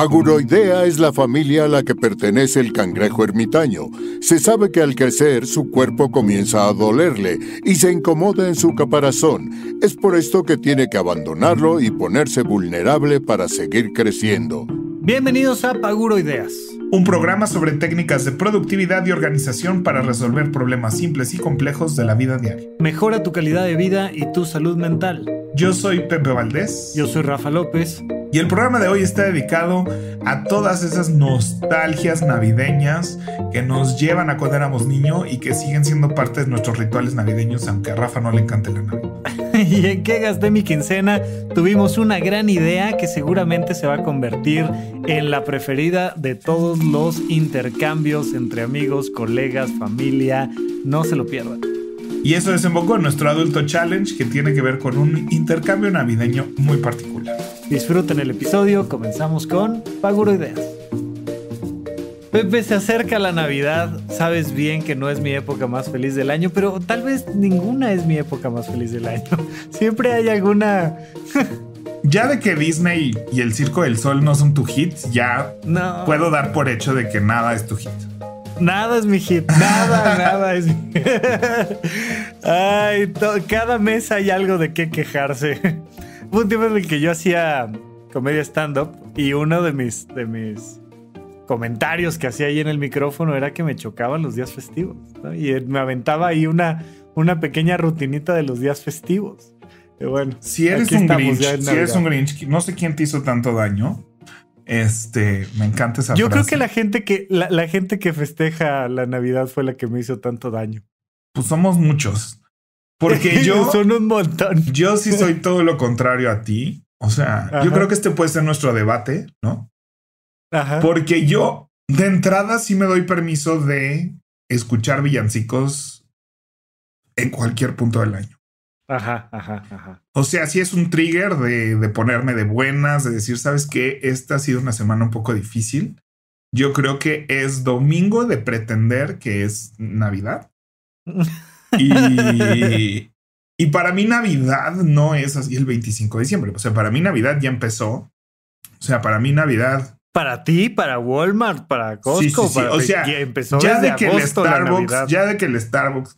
Paguroidea es la familia a la que pertenece el cangrejo ermitaño. Se sabe que al crecer su cuerpo comienza a dolerle y se incomoda en su caparazón. Es por esto que tiene que abandonarlo y ponerse vulnerable para seguir creciendo. Bienvenidos a Paguroideas un programa sobre técnicas de productividad y organización para resolver problemas simples y complejos de la vida diaria. Mejora tu calidad de vida y tu salud mental. Yo soy Pepe Valdés. Yo soy Rafa López. Y el programa de hoy está dedicado a todas esas nostalgias navideñas que nos llevan a cuando éramos niños y que siguen siendo parte de nuestros rituales navideños, aunque a Rafa no le encante la Navidad y en qué gasté mi quincena, tuvimos una gran idea que seguramente se va a convertir en la preferida de todos los intercambios entre amigos, colegas, familia. No se lo pierdan. Y eso desembocó en nuestro Adulto Challenge que tiene que ver con un intercambio navideño muy particular. Disfruten el episodio, comenzamos con Paguro Ideas. Pepe, se acerca la Navidad. Sabes bien que no es mi época más feliz del año, pero tal vez ninguna es mi época más feliz del año. Siempre hay alguna. ya de que Disney y el Circo del Sol no son tu hit, ya no. puedo dar por hecho de que nada es tu hit. Nada es mi hit, nada, nada es mi Ay, cada mes hay algo de qué quejarse. Hubo un tiempo en el que yo hacía comedia stand-up y uno de mis, de mis comentarios que hacía ahí en el micrófono era que me chocaban los días festivos. Y me aventaba ahí una, una pequeña rutinita de los días festivos. bueno, si eres, un Grinch, si eres un Grinch, no sé quién te hizo tanto daño. Este, me encanta esa Yo creo que la gente que la, gente que festeja la Navidad fue la que me hizo tanto daño. Pues somos muchos. Porque yo son un montón. Yo sí soy todo lo contrario a ti. O sea, yo creo que este puede ser nuestro debate, ¿no? Porque yo de entrada sí me doy permiso de escuchar villancicos en cualquier punto del año. Ajá, ajá, ajá. O sea, sí es un trigger de, ponerme de buenas, de decir, sabes que esta ha sido una semana un poco difícil. Yo creo que es domingo de pretender que es Navidad. y, y para mí Navidad no es así el 25 de diciembre. O sea, para mí Navidad ya empezó. O sea, para mí Navidad para ti, para Walmart, para Costco, o sea, ya de que el Starbucks, ya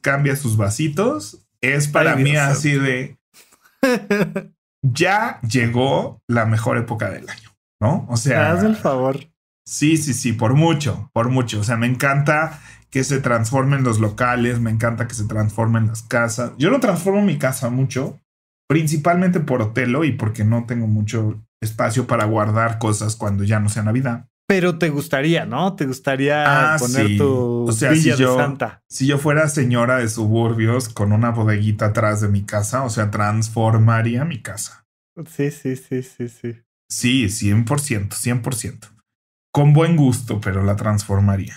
cambia sus vasitos, es para mí así de ya llegó la mejor época del año, ¿no? O sea, haz el favor. Sí, sí, sí, por mucho, por mucho. O sea, me encanta que se transformen los locales, me encanta que se transformen las casas. Yo no transformo mi casa mucho, principalmente por Otelo y porque no tengo mucho espacio para guardar cosas cuando ya no sea Navidad. Pero te gustaría, ¿no? Te gustaría ah, poner tu de Santa. Si yo fuera señora de suburbios con una bodeguita atrás de mi casa, o sea, transformaría mi casa. Sí, sí, sí, sí, sí. Sí, 100%, 100%. Con buen gusto, pero la transformaría.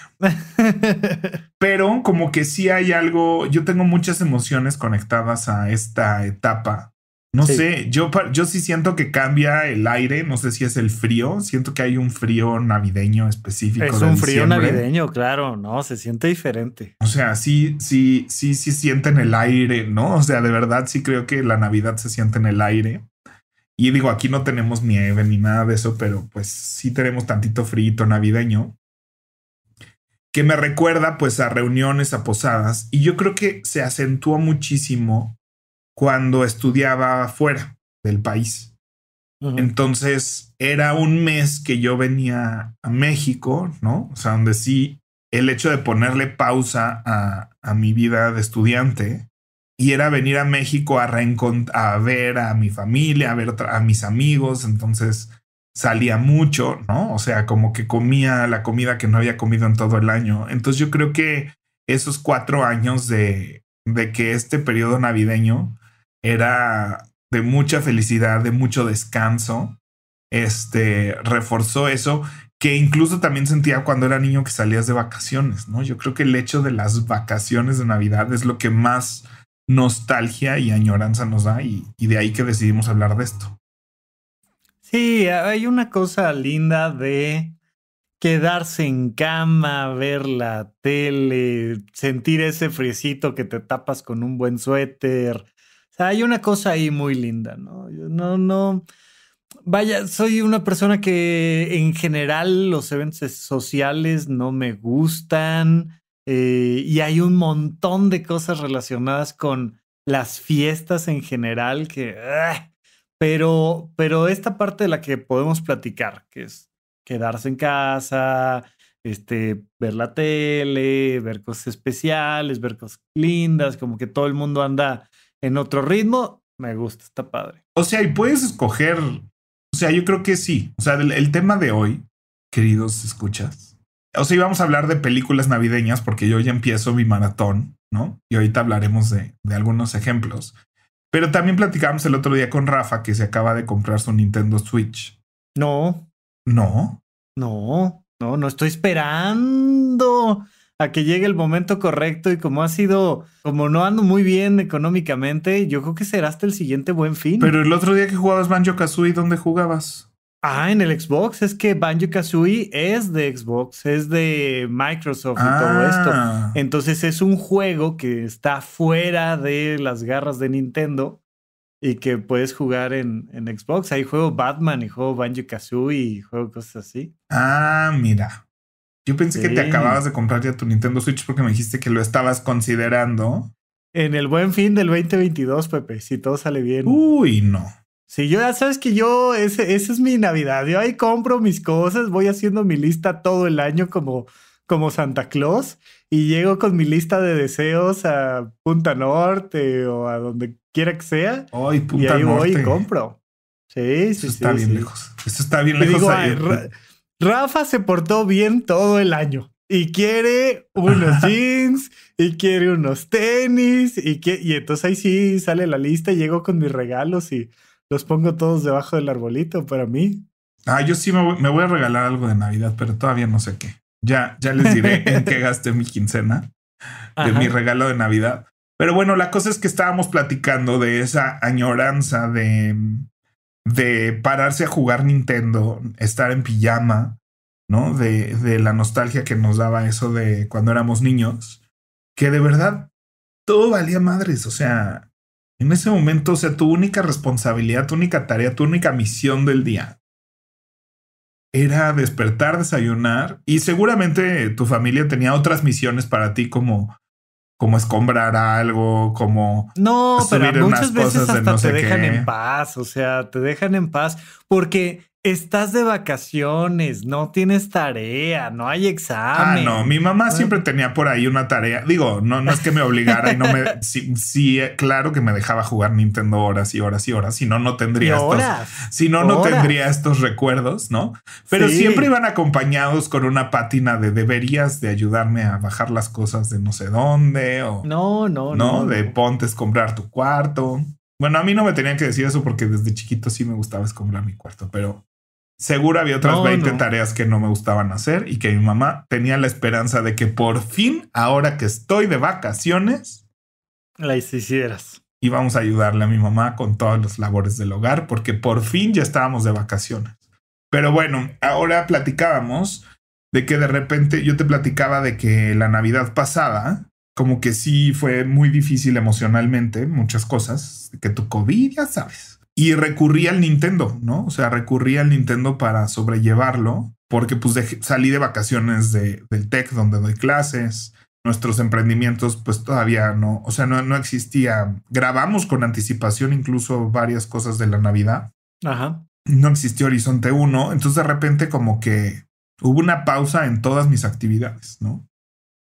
pero como que sí hay algo, yo tengo muchas emociones conectadas a esta etapa no sé, yo, yo sí siento que cambia el aire, no sé si es el frío, siento que hay un frío navideño específico. Es un frío navideño, claro, no, se siente diferente. O sea, sí, sí, sí, sí sienten el aire, ¿no? O sea, de verdad sí creo que la Navidad se siente en el aire. Y digo, aquí no tenemos nieve ni nada de eso, pero pues sí tenemos tantito frío navideño que me recuerda pues a reuniones, a posadas, y yo creo que se acentuó muchísimo cuando estudiaba fuera del país. Entonces era un mes que yo venía a México, ¿no? O sea, donde sí el hecho de ponerle pausa a, mi vida de estudiante y era venir a México a, a ver a mi familia, a ver a mis amigos. Entonces salía mucho, ¿no? O sea, como que comía la comida que no había comido en todo el año. Entonces yo creo que esos cuatro años de, de que este periodo navideño era de mucha felicidad, de mucho descanso. Este reforzó eso que incluso también sentía cuando era niño que salías de vacaciones, ¿no? Yo creo que el hecho de las vacaciones de Navidad es lo que más nostalgia y añoranza nos da y, y de ahí que decidimos hablar de esto. Sí, hay una cosa linda de quedarse en cama, ver la tele, sentir ese friecito que te tapas con un buen suéter, hay una cosa ahí muy linda, ¿no? no, no. Vaya, soy una persona que en general los eventos sociales no me gustan eh, y hay un montón de cosas relacionadas con las fiestas en general que... Ah, pero, pero esta parte de la que podemos platicar, que es quedarse en casa, este, ver la tele, ver cosas especiales, ver cosas lindas, como que todo el mundo anda en otro ritmo, me gusta, está padre. O sea, y puedes escoger, o sea, yo creo que sí. O sea, el, tema de hoy, queridos escuchas, o sea, íbamos a hablar de películas navideñas porque yo ya empiezo mi maratón, ¿no? Y ahorita hablaremos de, algunos ejemplos. Pero también platicamos el otro día con Rafa que se acaba de comprar su Nintendo Switch. No. No. No, no, no estoy esperando a que llegue el momento correcto y como ha sido, como no ando muy bien económicamente, yo creo que será hasta el siguiente buen fin. Pero el otro día que jugabas Banjo Kazooie, ¿dónde jugabas? Ah, en el Xbox. Es que Banjo Kazooie es de Xbox, es de Microsoft y todo esto. Ah. Entonces es un juego que está fuera de las garras de Nintendo y que puedes jugar en, en Xbox. Hay juego Batman y juego Banjo Kazooie y juego cosas así. Ah, mira. Yo pensé que te acababas de comprar ya tu Nintendo Switch porque me dijiste que lo estabas considerando. En el buen fin del 2022, Pepe, si todo sale bien. Uy, no. Sí, yo ya sabes que yo, ese, esa es mi Navidad. Yo ahí compro mis cosas, voy haciendo mi lista todo el año como, como Santa Claus y llego con mi lista de deseos a Punta Norte o a donde quiera que sea. Ay, Punta y ahí voy y compro. Sí, sí, sí, está bien lejos. Eso está bien lejos. Rafa se portó bien todo el año y quiere unos jeans y quiere unos tenis y que y entonces ahí sí sale la lista, y llego con mis regalos y los pongo todos debajo del arbolito para mí. Ah, yo sí me voy, a regalar algo de Navidad, pero todavía no sé qué. Ya, ya les diré en qué gasté mi quincena de mi regalo de Navidad. Pero bueno, la cosa es que estábamos platicando de esa añoranza de, de pararse a jugar Nintendo, estar en pijama, ¿no? De, la nostalgia que nos daba eso de cuando éramos niños, que de verdad todo valía madres, o sea, en ese momento, o sea, tu única responsabilidad, tu única tarea, tu única misión del día era despertar, desayunar y seguramente tu familia tenía otras misiones para ti como como escombrar algo, como... No, pero muchas veces hasta te dejan en paz, o sea, te dejan en paz porque estás de vacaciones, no tienes tarea, no hay examen. Ah, no, mi mamá siempre tenía por ahí una tarea. Digo, no, no es que me obligara y no me. Sí, eh, claro que me dejaba jugar Nintendo horas y horas y horas. Si no, no tendría estos. Si no, no tendría estos recuerdos, ¿no? Pero siempre iban acompañados con una pátina de deberías de ayudarme a bajar las cosas de no sé dónde o. No, no, no. No, de pontes comprar tu cuarto. Bueno, a mí no me tenían que decir eso porque desde chiquito sí me gustaba escombrar mi cuarto, pero seguro había otras 20 tareas que no me gustaban hacer y que mi mamá tenía la esperanza de que por fin, ahora que estoy de vacaciones, las hicieras. Y vamos a ayudarle a mi mamá con todas las labores del hogar porque por fin ya estábamos de vacaciones. Pero bueno, ahora platicábamos de que de repente yo te platicaba de que la Navidad pasada como que sí fue muy difícil emocionalmente, muchas cosas, que tu COVID ya sabes. Y recurrí al Nintendo, ¿no? O sea, recurrí al Nintendo para sobrellevarlo, porque pues salí de vacaciones de, del TEC donde doy clases, nuestros emprendimientos pues todavía no, o sea, no, no existía, grabamos con anticipación incluso varias cosas de la Navidad. Ajá. No existió Horizonte 1, entonces de repente como que hubo una pausa en todas mis actividades, ¿no?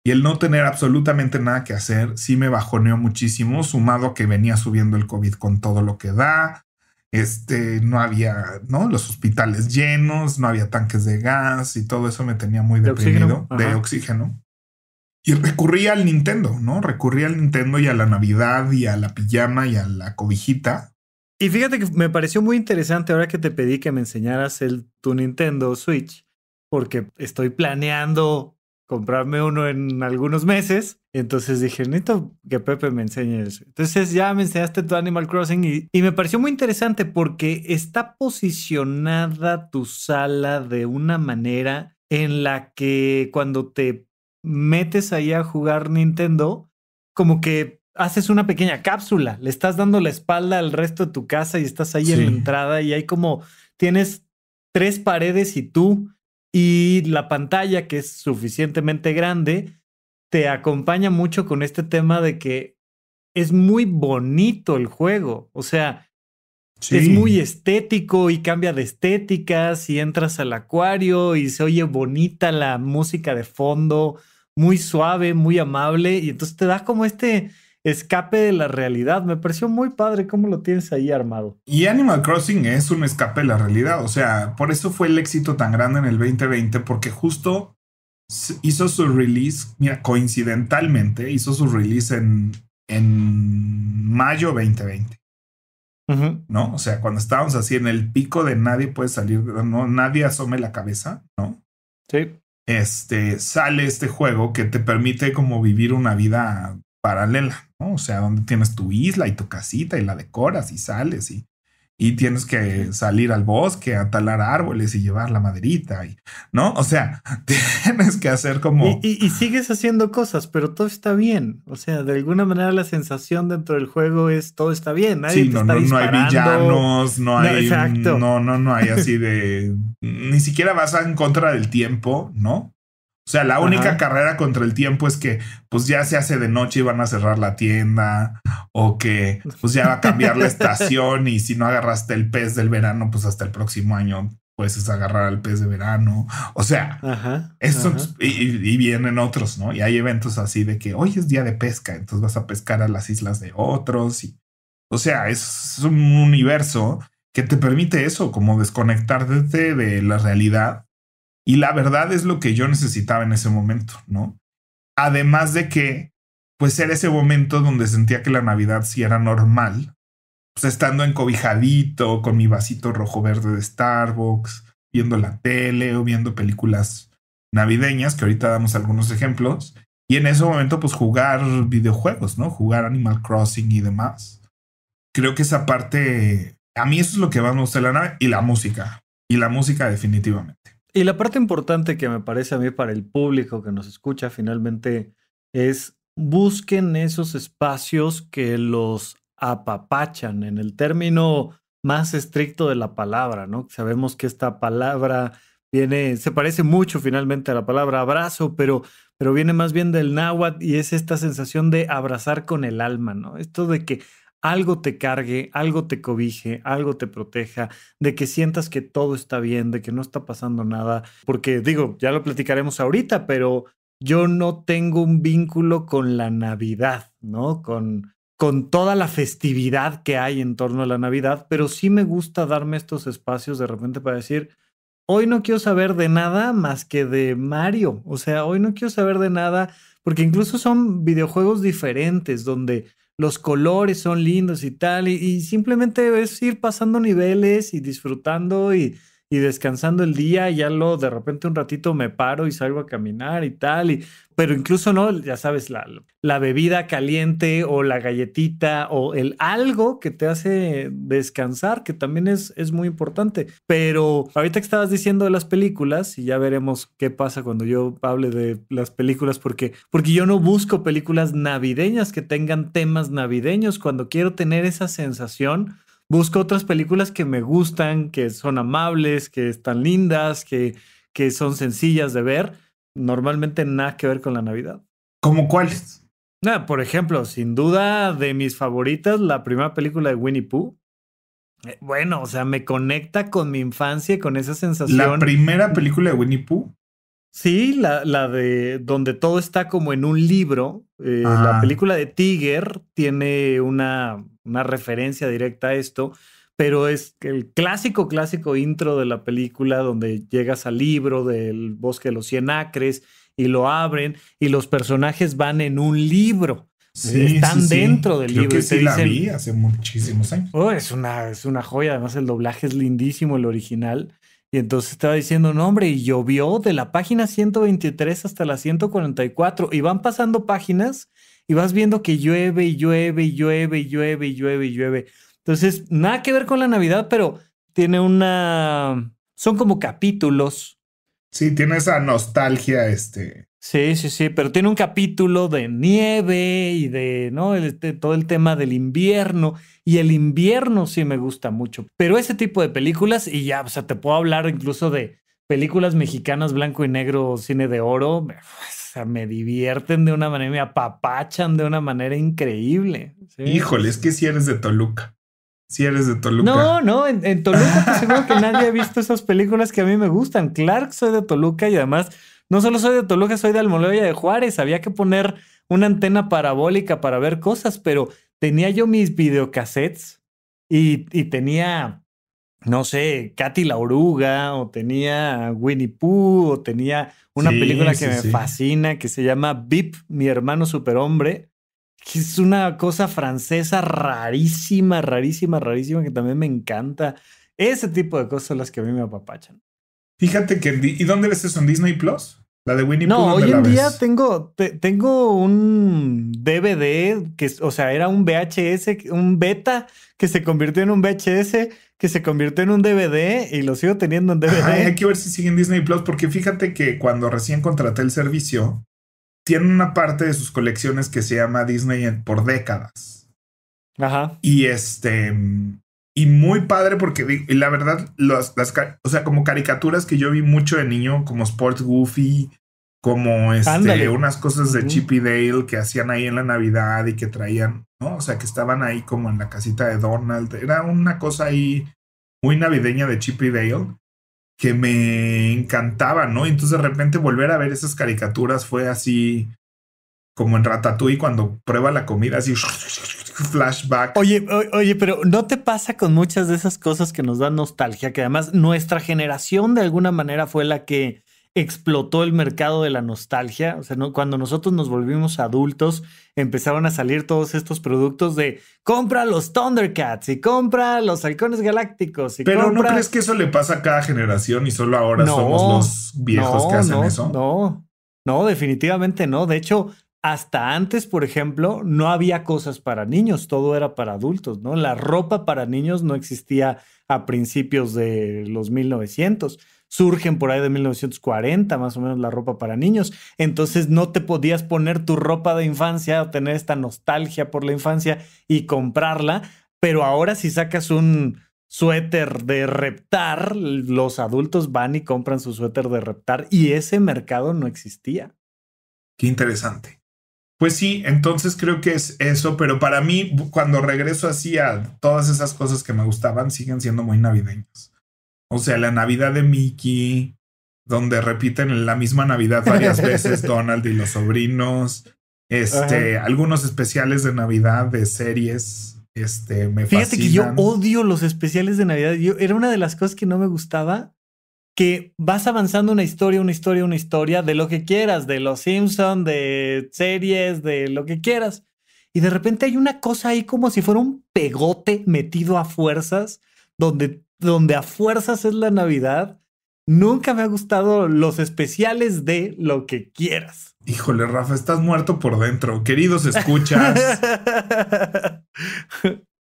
Y el no tener absolutamente nada que hacer sí me bajoneó muchísimo, sumado que venía subiendo el COVID con todo lo que da. Este, no había, ¿no? Los hospitales llenos, no había tanques de gas y todo eso me tenía muy deprimido de oxígeno. Y recurría al Nintendo, ¿no? Recurría al Nintendo y a la Navidad y a la pijama y a la cobijita. Y fíjate que me pareció muy interesante ahora que te pedí que me enseñaras el, tu Nintendo Switch, porque estoy planeando comprarme uno en algunos meses. Entonces dije, necesito que Pepe me enseñe eso. Entonces ya me enseñaste tu Animal Crossing y, me pareció muy interesante porque está posicionada tu sala de una manera en la que cuando te metes ahí a jugar Nintendo, como que haces una pequeña cápsula, le estás dando la espalda al resto de tu casa y estás ahí en la entrada y hay como, tienes tres paredes y tú y la pantalla que es suficientemente grande te acompaña mucho con este tema de que es muy bonito el juego, o sea, es muy estético y cambia de estéticas y entras al acuario y se oye bonita la música de fondo, muy suave, muy amable y entonces te da como este escape de la realidad. Me pareció muy padre cómo lo tienes ahí armado. Y Animal Crossing es un escape de la realidad, o sea, por eso fue el éxito tan grande en el 2020, porque justo hizo su release, mira, coincidentalmente hizo su release en, en mayo 2020. ¿No? O sea, cuando estábamos así en el pico de nadie puede salir, no, nadie asome la cabeza, ¿no? Sí. Este sale este juego que te permite como vivir una vida paralela, ¿no? O sea, donde tienes tu isla y tu casita y la decoras y sales y, y tienes que salir al bosque a talar árboles y llevar la maderita y, ¿no? O sea, tienes que hacer como... Y, sigues haciendo cosas, pero todo está bien. O sea, de alguna manera la sensación dentro del juego es todo está bien. sí, no, no, hay villanos, no hay... No, no, no, hay así de... ni siquiera vas a en contra del tiempo, ¿no? O sea, la única carrera contra el tiempo es que pues ya se hace de noche y van a cerrar la tienda o que pues ya va a cambiar la estación y si no agarraste el pez del verano, pues hasta el próximo año puedes agarrar al pez de verano. O sea, eso, Y, vienen otros, ¿no? Y hay eventos así de que hoy es día de pesca, entonces vas a pescar a las islas de otros. Y, o sea, es un universo que te permite eso, como desconectarte de la realidad y la verdad es lo que yo necesitaba en ese momento, ¿no? Además de que, pues era ese momento donde sentía que la Navidad sí era normal, pues estando encobijadito con mi vasito rojo verde de Starbucks, viendo la tele o viendo películas navideñas, que ahorita damos algunos ejemplos, y en ese momento pues jugar videojuegos, ¿no? Jugar Animal Crossing y demás. Creo que esa parte, a mí eso es lo que más me gusta la nave y la música, y la música definitivamente. Y la parte importante que me parece a mí para el público que nos escucha finalmente es busquen esos espacios que los apapachan en el término más estricto de la palabra, ¿no? Sabemos que esta palabra viene, se parece mucho finalmente a la palabra abrazo, pero, pero viene más bien del náhuatl y es esta sensación de abrazar con el alma, ¿no? Esto de que algo te cargue, algo te cobije, algo te proteja, de que sientas que todo está bien, de que no está pasando nada, porque digo, ya lo platicaremos ahorita, pero yo no tengo un vínculo con la Navidad, ¿no? Con, con toda la festividad que hay en torno a la Navidad, pero sí me gusta darme estos espacios de repente para decir, hoy no quiero saber de nada más que de Mario, o sea, hoy no quiero saber de nada, porque incluso son videojuegos diferentes donde los colores son lindos y tal, y, simplemente es ir pasando niveles y disfrutando y y descansando el día, ya lo de repente un ratito me paro y salgo a caminar y tal, y, pero incluso no, ya sabes, la, la bebida caliente o la galletita o el algo que te hace descansar, que también es, es muy importante. Pero ahorita que estabas diciendo de las películas, y ya veremos qué pasa cuando yo hable de las películas, porque, porque yo no busco películas navideñas que tengan temas navideños, cuando quiero tener esa sensación busco otras películas que me gustan, que son amables, que están lindas, que, que son sencillas de ver. Normalmente nada que ver con la Navidad. ¿Cómo cuáles? nada ah, por ejemplo, sin duda de mis favoritas, la primera película de Winnie Pooh. Eh, bueno, o sea, me conecta con mi infancia y con esa sensación. La primera película de Winnie Pooh. Sí, la, la, de donde todo está como en un libro. Eh, la película de Tiger tiene una, referencia directa a esto, pero es el clásico, clásico intro de la película donde llegas al libro del bosque de los cien acres y lo abren y los personajes van en un libro. Eh, están dentro del libro. Que sí, la vi hace muchísimos años. Oh, es, una, es una joya. Además, el doblaje es lindísimo, el original. Y entonces estaba diciendo, no, hombre, y llovió de la página 123 hasta la 144 y van pasando páginas y vas viendo que llueve y llueve y llueve y llueve y llueve y llueve. Entonces, nada que ver con la Navidad, pero tiene una... Son como capítulos. Sí, tiene esa nostalgia, este, Sí, sí, sí, pero tiene un capítulo de nieve y de, ¿no? Este, todo el tema del invierno. Y el invierno sí me gusta mucho. Pero ese tipo de películas, y ya, o sea, te puedo hablar incluso de películas mexicanas, blanco y negro, cine de oro. O me divierten de una manera, me apapachan de una manera increíble. Híjole, es que si eres de Toluca. Si eres de Toluca. No, no, en, Toluca pues, seguro que nadie ha visto esas películas que a mí me gustan. Clark soy de Toluca y además no solo soy de Toluca, soy de Almoloya de Juárez. Había que poner una antena parabólica para ver cosas, pero tenía yo mis videocassettes y, tenía, no sé, Katy la Oruga, o tenía Winnie Pooh, o tenía una película que me fascina que se llama Vip, mi hermano superhombre. Que es una cosa francesa rarísima, rarísima, rarísima, que también me encanta. Ese tipo de cosas son las que a mí me apapachan. Fíjate que. ¿Y dónde ves eso? ¿En Disney Plus? La de Winnie No, hoy en día tengo, tengo un DVD que, o sea, era un VHS, un beta que se convirtió en un VHS, que se convirtió en un DVD y lo sigo teniendo en DVD. hay que ver si siguen Disney Plus, porque fíjate que cuando recién contraté el servicio, tiene una parte de sus colecciones que se llama Disney por décadas. Ajá. Y este. Y muy padre porque y la verdad, las, o sea, como caricaturas que yo vi mucho de niño, como Sports Goofy, como este, unas cosas de Chippy Chip Dale que hacían ahí en la Navidad y que traían, ¿no? O sea, que estaban ahí como en la casita de Donald. Era una cosa ahí muy navideña de Chippy Dale que me encantaba, ¿no? Y entonces de repente volver a ver esas caricaturas fue así como en Ratatouille cuando prueba la comida así flashback. Oye, oye, pero ¿no te pasa con muchas de esas cosas que nos dan nostalgia? Que además nuestra generación de alguna manera fue la que explotó el mercado de la nostalgia. O sea, ¿no? cuando nosotros nos volvimos adultos, empezaron a salir todos estos productos de compra los Thundercats y compra los halcones galácticos. Pero ¿no crees que eso le pasa a cada generación y solo ahora somos los viejos que hacen eso? No, no, definitivamente no. De hecho, hasta antes, por ejemplo, no había cosas para niños, todo era para adultos, ¿no? La ropa para niños no existía a principios de los 1900. Surgen por ahí de 1940, más o menos, la ropa para niños. Entonces no te podías poner tu ropa de infancia o tener esta nostalgia por la infancia y comprarla. Pero ahora si sacas un suéter de reptar, los adultos van y compran su suéter de reptar y ese mercado no existía. Qué interesante. Pues sí, entonces creo que es eso, pero para mí, cuando regreso así a todas esas cosas que me gustaban, siguen siendo muy navideñas. O sea, la Navidad de Mickey, donde repiten la misma Navidad varias veces Donald y los sobrinos, este, algunos especiales de Navidad de series, este, me Fíjate que yo odio los especiales de Navidad. Yo, era una de las cosas que no me gustaba que vas avanzando una historia, una historia, una historia de lo que quieras, de los Simpson, de series, de lo que quieras. Y de repente hay una cosa ahí como si fuera un pegote metido a fuerzas, donde, donde a fuerzas es la Navidad. Nunca me ha gustado los especiales de lo que quieras. Híjole, Rafa, estás muerto por dentro. Queridos escuchas.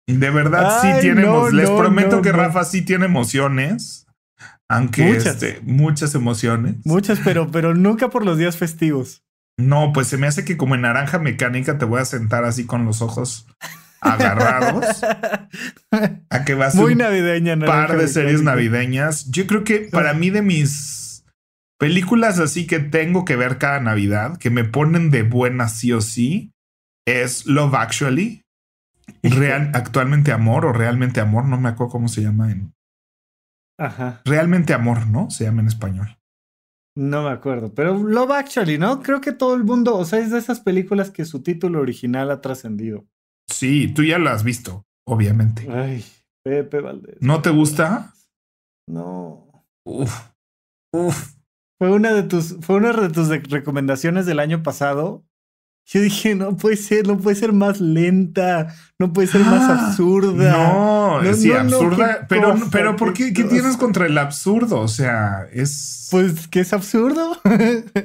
De verdad, sí tiene. les prometo que Rafa sí tiene emociones. Aunque este, muchas, emociones. Muchas, pero, pero nunca por los días festivos. No, pues se me hace que como en naranja mecánica te voy a sentar así con los ojos agarrados. a que vas Muy navideña, par de series navideñas. Yo creo que para mí de mis películas así que tengo que ver cada Navidad, que me ponen de buena sí o sí, es Love Actually. Real, actualmente amor o realmente amor, no me acuerdo cómo se llama en, Ajá. Realmente amor, ¿no? Se llama en español. No me acuerdo, pero Love Actually, ¿no? Creo que todo el mundo, o sea, es de esas películas que su título original ha trascendido. Sí, tú ya la has visto, obviamente. Ay, Pepe Valdés. ¿No te gusta? No. Uf. Uf. Fue una de tus, fue una de tus recomendaciones del año pasado yo dije, no puede ser, no puede ser más lenta, no puede ser más ah, absurda. No, es sí, absurda, pero, pero ¿por qué, tienes contra el absurdo? O sea, es. Pues que es absurdo.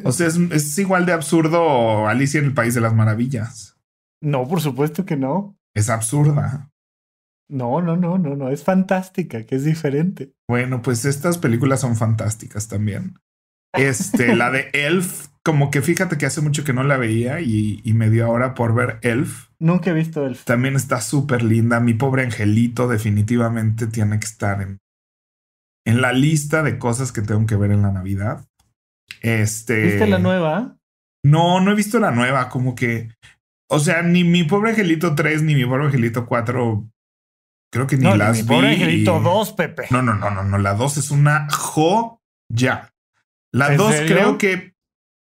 o sea, es, igual de absurdo Alicia en el País de las Maravillas. No, por supuesto que no. Es absurda. No, no, no, no, no, es fantástica, que es diferente. Bueno, pues estas películas son fantásticas también. Este, la de Elf como que fíjate que hace mucho que no la veía y, me dio ahora por ver Elf. Nunca he visto Elf. También está súper linda. Mi pobre angelito definitivamente tiene que estar en, en la lista de cosas que tengo que ver en la Navidad. Este. ¿Viste la nueva? No, no he visto la nueva. Como que. O sea, ni mi pobre angelito 3 ni mi pobre angelito 4. Creo que ni las ni mi Pobre angelito 2, Pepe. No, no, no, no, La 2 es una joya. La 2 creo que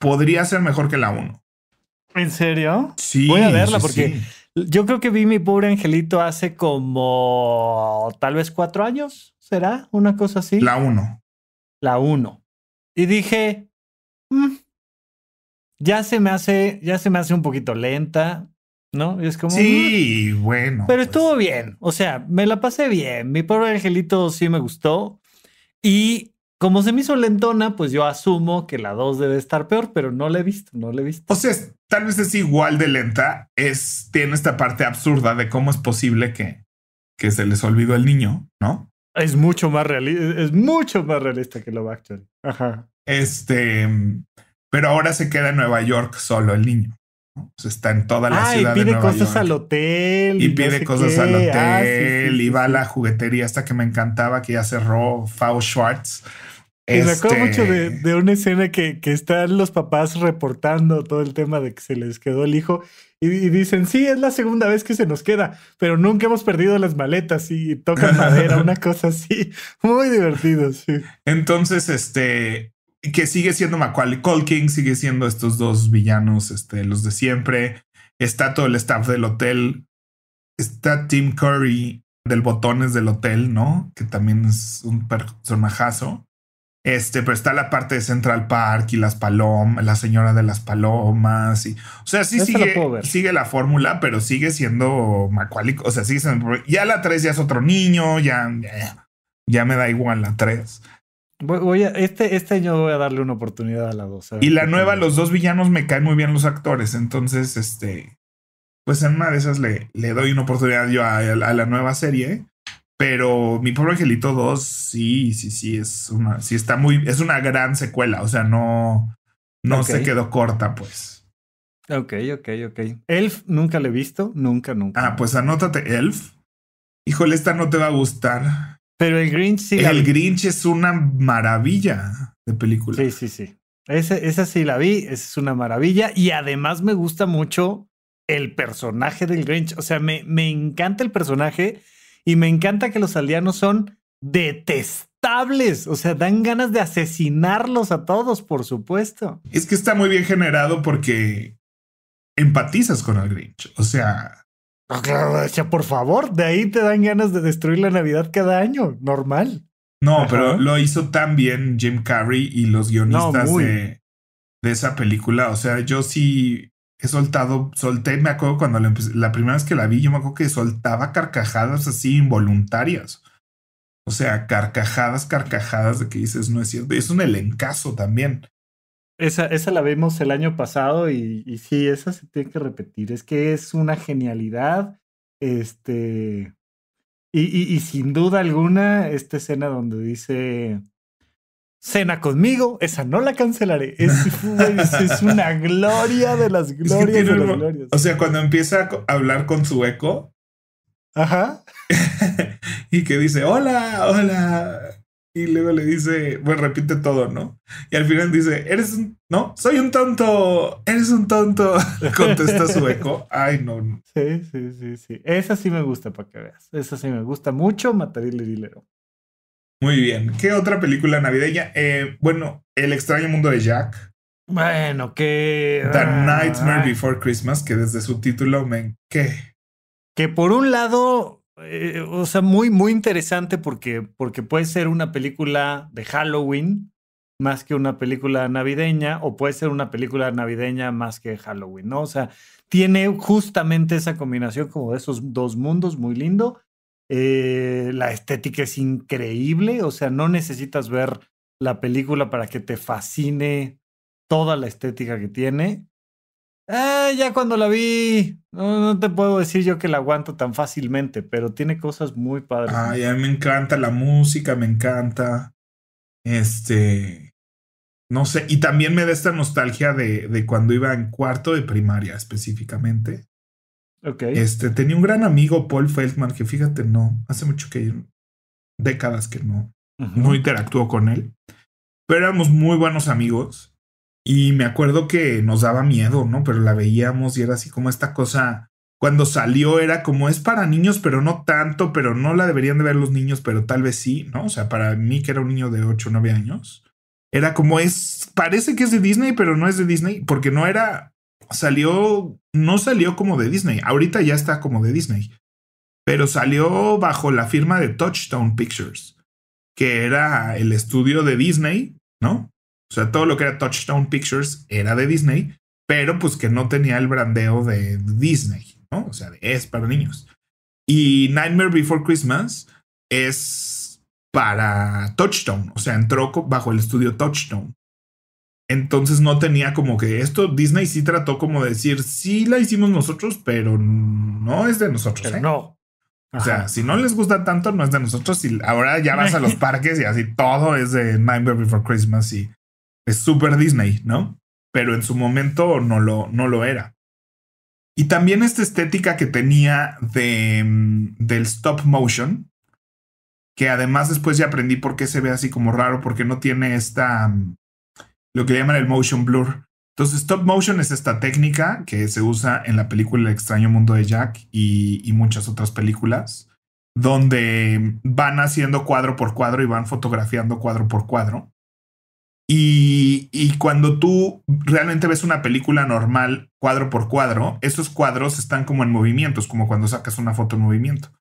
podría ser mejor que la 1. ¿En serio? Sí. Voy a verla porque yo creo que vi mi pobre angelito hace como tal vez cuatro años, ¿será? Una cosa así. La 1. La 1. Y dije, mm, ya se me hace, ya se me hace un poquito lenta, ¿no? Y es como. Sí, mm, bueno. Pero pues. estuvo bien. O sea, me la pasé bien. Mi pobre angelito sí me gustó. Y como se me hizo lentona, pues yo asumo que la 2 debe estar peor, pero no la he visto, no la he visto. O sea, tal vez es igual de lenta, es, tiene esta parte absurda de cómo es posible que, que se les olvidó el niño, ¿no? Es mucho más realista, es mucho más realista que Love Actually. Ajá. Este, pero ahora se queda en Nueva York solo el niño. está en toda la ah, ciudad. Y pide cosas al hotel. Y, pide cosas al ah, hotel. y va a la juguetería hasta que me encantaba que ya cerró Fau Schwartz me acuerdo sacó este, mucho de, una escena que, están los papás reportando todo el tema de que se les quedó el hijo y, dicen, sí, es la segunda vez que se nos queda, pero nunca hemos perdido las maletas y tocan madera, una cosa así. Muy divertido, sí. Entonces, este, que sigue siendo Macaulay King, sigue siendo estos dos villanos, este, los de siempre. Está todo el staff del hotel. Está Tim Curry del Botones del Hotel, ¿no? Que también es un personajazo. Este, pero está la parte de Central Park y las palomas, la señora de las palomas. Y, o sea, sí sigue, sigue, la fórmula, pero sigue siendo Macaulay. O sea, sigue siendo, ya la tres ya es otro niño, ya, ya, me da igual la 3. Voy, este, este año voy a darle una oportunidad a la 2. Y la nueva, los dos villanos me caen muy bien los actores. Entonces, este, pues en una de esas le, le doy una oportunidad yo a la nueva serie. Pero Mi Pobre Angelito 2, sí, sí, sí, es una, sí está muy, es una gran secuela, o sea, no, no se quedó corta, pues. Ok, ok, ok. Elf nunca le he visto, nunca, nunca. Ah, pues anótate Elf. Híjole, esta no te va a gustar. Pero el Grinch sí. el Grinch es una maravilla de película. Sí, sí, sí. Ese, esa sí la vi, es una maravilla. Y además me gusta mucho el personaje del Grinch. O sea, me, me encanta el personaje y me encanta que los aldeanos son detestables. O sea, dan ganas de asesinarlos a todos, por supuesto. Es que está muy bien generado porque empatizas con el Grinch. O sea. o sea, por favor, de ahí te dan ganas de destruir la Navidad cada año. Normal. No, pero lo hizo tan bien Jim Carrey y los guionistas de esa película. O sea, yo sí he soltado, solté, me acuerdo cuando la, primera vez que la vi, yo me acuerdo que soltaba carcajadas así involuntarias. O sea, carcajadas, carcajadas de que dices, no es cierto. es un elencazo también. Esa, esa la vimos el año pasado y, sí, esa se tiene que repetir. Es que es una genialidad. Este. y sin duda alguna, esta escena donde dice Cena conmigo, esa no la cancelaré. Es, una gloria de las glorias O sea, cuando empieza a hablar con su eco. Ajá. y que dice, hola, hola. Y luego le dice, bueno, repite todo, ¿no? Y al final dice, eres un, no, soy un tonto, eres un tonto, contesta su eco. Ay, no, Sí, sí, sí, sí. Esa sí me gusta para que veas. Esa sí me gusta mucho, y muy bien. ¿Qué otra película navideña? Eh, bueno, El extraño mundo de Jack. Bueno, que. The Nightmare Before Christmas, que desde su título me. ¿Qué? Que por un lado, eh, o sea, muy, muy interesante porque, porque puede ser una película de Halloween más que una película navideña, o puede ser una película navideña más que Halloween, ¿no? O sea, tiene justamente esa combinación como de esos dos mundos muy lindo eh, la estética es increíble, o sea, no necesitas ver la película para que te fascine toda la estética que tiene. Ah, ya cuando la vi, no, te puedo decir yo que la aguanto tan fácilmente, pero tiene cosas muy padres. Ay, a mí me encanta la música, me encanta. Este. No sé, y también me da esta nostalgia de, de cuando iba en cuarto de primaria específicamente Okay. Este, tenía un gran amigo, Paul Feldman, que fíjate, no, hace mucho que décadas que no, no interactuó con él, pero éramos muy buenos amigos y me acuerdo que nos daba miedo, ¿no? Pero la veíamos y era así como esta cosa, cuando salió era como es para niños, pero no tanto, pero no la deberían de ver los niños, pero tal vez sí, ¿no? O sea, para mí que era un niño de 8 o 9 años, era como es, parece que es de Disney, pero no es de Disney, porque no era salió, no salió como de Disney, ahorita ya está como de Disney, pero salió bajo la firma de Touchstone Pictures, que era el estudio de Disney, ¿no? O sea, todo lo que era Touchstone Pictures era de Disney, pero pues que no tenía el brandeo de Disney, ¿no? O sea, es para niños. Y Nightmare Before Christmas es para Touchstone, o sea, entró bajo el estudio Touchstone. Entonces no tenía como que esto. Disney sí trató como decir, sí la hicimos nosotros, pero no es de nosotros. ¿eh? No. O sea, si no les gusta tanto, no es de nosotros. Y ahora ya vas a los parques y así todo es de Nightmare Before Christmas y es súper Disney, ¿no? Pero en su momento no lo, no lo era. Y también esta estética que tenía de, mm, del stop motion, que además después ya aprendí por qué se ve así como raro, porque no tiene esta mm, lo que llaman el motion blur. Entonces, stop motion es esta técnica que se usa en la película El extraño mundo de Jack y, muchas otras películas, donde van haciendo cuadro por cuadro y van fotografiando cuadro por cuadro. Y, cuando tú realmente ves una película normal, cuadro por cuadro, esos cuadros están como en movimientos, como cuando sacas una foto en movimiento.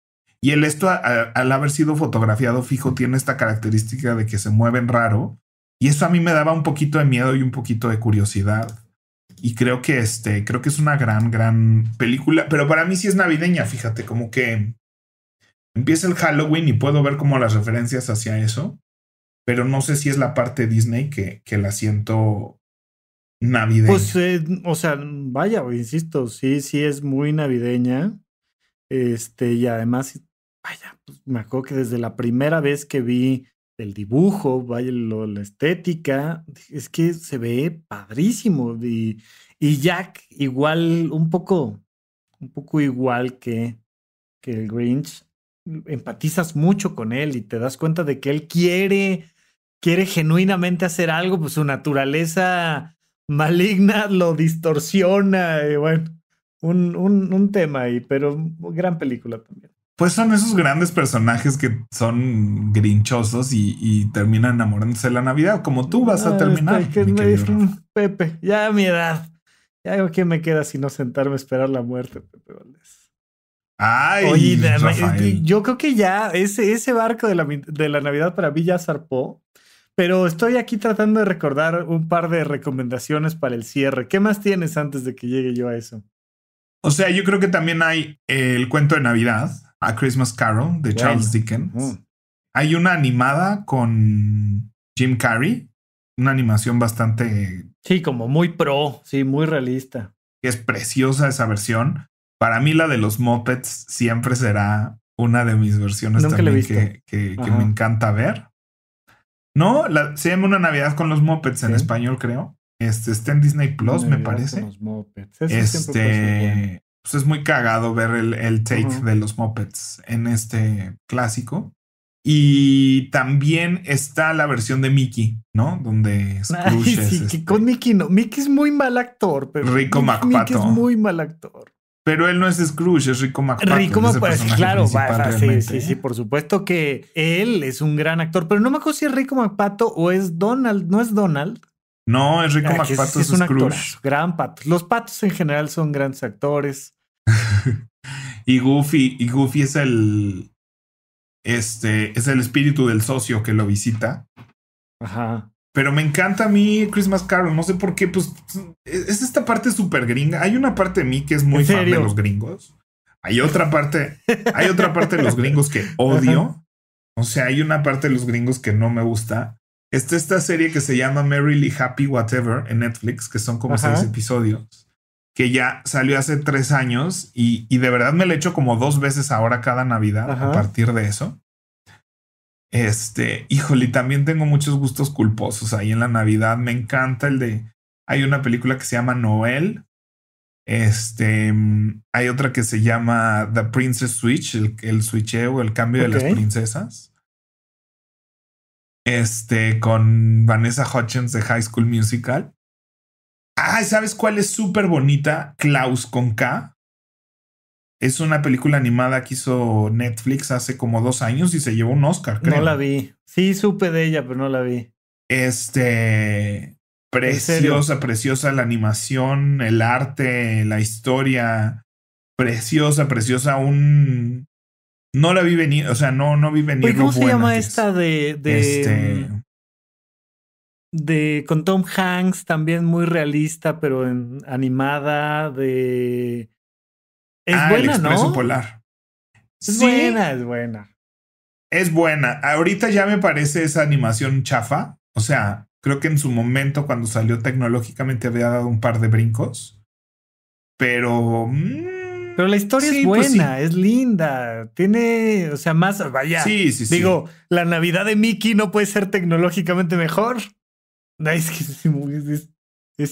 Y el esto, al haber sido fotografiado fijo, tiene esta característica de que se mueven raro y eso a mí me daba un poquito de miedo y un poquito de curiosidad. Y creo que este, creo que es una gran, gran película. Pero para mí sí es navideña, fíjate, como que empieza el Halloween y puedo ver como las referencias hacia eso. Pero no sé si es la parte Disney que, que la siento navideña. Pues, eh, o sea, vaya, insisto, sí, sí es muy navideña. Este, y además, vaya, pues me acuerdo que desde la primera vez que vi el dibujo, vaya la estética, es que se ve padrísimo. Y, y, Jack, igual, un poco, un poco igual que, que el Grinch, empatizas mucho con él y te das cuenta de que él quiere, quiere genuinamente hacer algo, pues su naturaleza maligna lo distorsiona. bueno, un, un tema ahí, pero gran película también pues son esos grandes personajes que son grinchosos y, terminan enamorándose de la Navidad, como tú vas a ah, terminar. Este, que Pepe, ya mi edad. Ya ¿qué me queda sino sentarme a esperar la muerte, Pepe Valdés? Ay, yo creo que ya ese, ese barco de la, de la Navidad para mí ya zarpó, pero estoy aquí tratando de recordar un par de recomendaciones para el cierre. ¿Qué más tienes antes de que llegue yo a eso? O sea, yo creo que también hay el cuento de Navidad, a Christmas Carol de Charles Dickens. Mm. Hay una animada con Jim Carrey, una animación bastante... Sí, como muy pro, sí, muy realista. Es preciosa esa versión. Para mí la de los Muppets siempre será una de mis versiones también que, que, me encanta ver. No, la, se llama Una Navidad con los Muppets en español, creo. Este está en Disney Plus, me parece. este, pues, es muy cagado ver el, take de los Muppets en este clásico. Y también está la versión de Mickey, ¿no? Donde Scrooge sí, este con Mickey no. Mickey es muy mal actor, pero Rico McPato. Mickey es muy mal actor. Pero él no es Scrooge, es Rico McPato. Rico McPato, claro, va, sí, sí, ¿eh? sí, por supuesto que él es un gran actor, pero no me acuerdo si es Rico McPato o es Donald, no es Donald. No, es Rico ah, McPato, es, Scrooge. gran pato. Los patos en general son grandes actores. y Goofy, y Goofy es el. Este es el espíritu del socio que lo visita. Ajá. Pero me encanta a mí Christmas Carol. No sé por qué, pues es esta parte súper gringa. Hay una parte de mí que es muy fan de los gringos. Hay otra parte, hay otra parte de los gringos que odio. O sea, hay una parte de los gringos que no me gusta. Está esta serie que se llama Merrily Happy Whatever en Netflix, que son como seis episodios que ya salió hace tres años y, y de verdad me lo echo como dos veces ahora cada Navidad a partir de eso. Este, híjole, también tengo muchos gustos culposos ahí en la Navidad. Me encanta el de. Hay una película que se llama Noel. Este, hay otra que se llama The Princess Switch, el, el el cambio de las princesas. Este, con Vanessa Hutchins de High School Musical. ¿sabes cuál es súper bonita? Klaus con K. Es una película animada que hizo Netflix hace como dos años y se llevó un Oscar, creo. No la vi. Sí, supe de ella, pero no la vi. Este. Preciosa, preciosa la animación, el arte, la historia. Preciosa, preciosa. Un. No la vi venir, o sea, no, no vi venir. ¿Cómo se llama esta de, de, este de con Tom Hanks también muy realista, pero animada de es ah, buena, ¿no? Es buena, es buena. Es buena. Ahorita ya me parece esa animación chafa. O sea, creo que en su momento cuando salió tecnológicamente había dado un par de brincos. Pero mm, pero la historia es pues buena, es linda, tiene, o sea, más, vaya. Sí, sí, digo, la Navidad de Mickey no puede ser tecnológicamente mejor es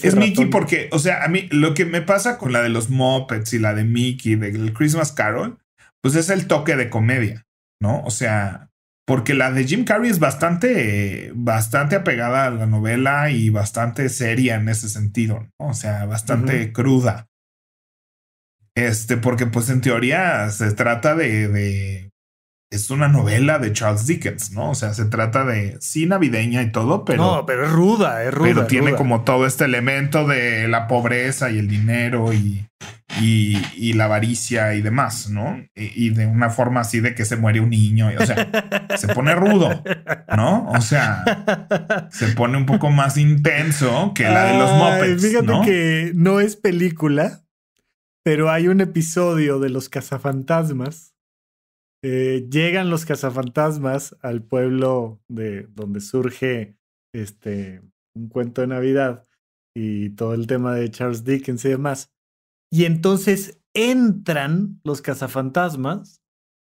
que Mickey porque, o sea, a mí lo que me pasa con la de los Muppets y la de Mickey, del Christmas Carol, pues es el toque de comedia, ¿no? O sea, porque la de Jim Carrey es bastante, bastante apegada a la novela y bastante seria en ese sentido, ¿no? O sea, bastante cruda. Este, porque pues en teoría se trata de es una novela de Charles Dickens, ¿no? O sea, se trata de sí navideña y todo, pero. No, pero es ruda, es ruda. Pero tiene como todo este elemento de la pobreza y el dinero y, y, la avaricia y demás, ¿no? Y, de una forma así de que se muere un niño. o sea, se pone rudo, ¿no? O sea, se pone un poco más intenso que la de los Muppets. fíjate que no es película, pero hay un episodio de Los Cazafantasmas eh, llegan los cazafantasmas al pueblo de donde surge este un cuento de Navidad y todo el tema de Charles Dickens y demás. Y entonces entran los cazafantasmas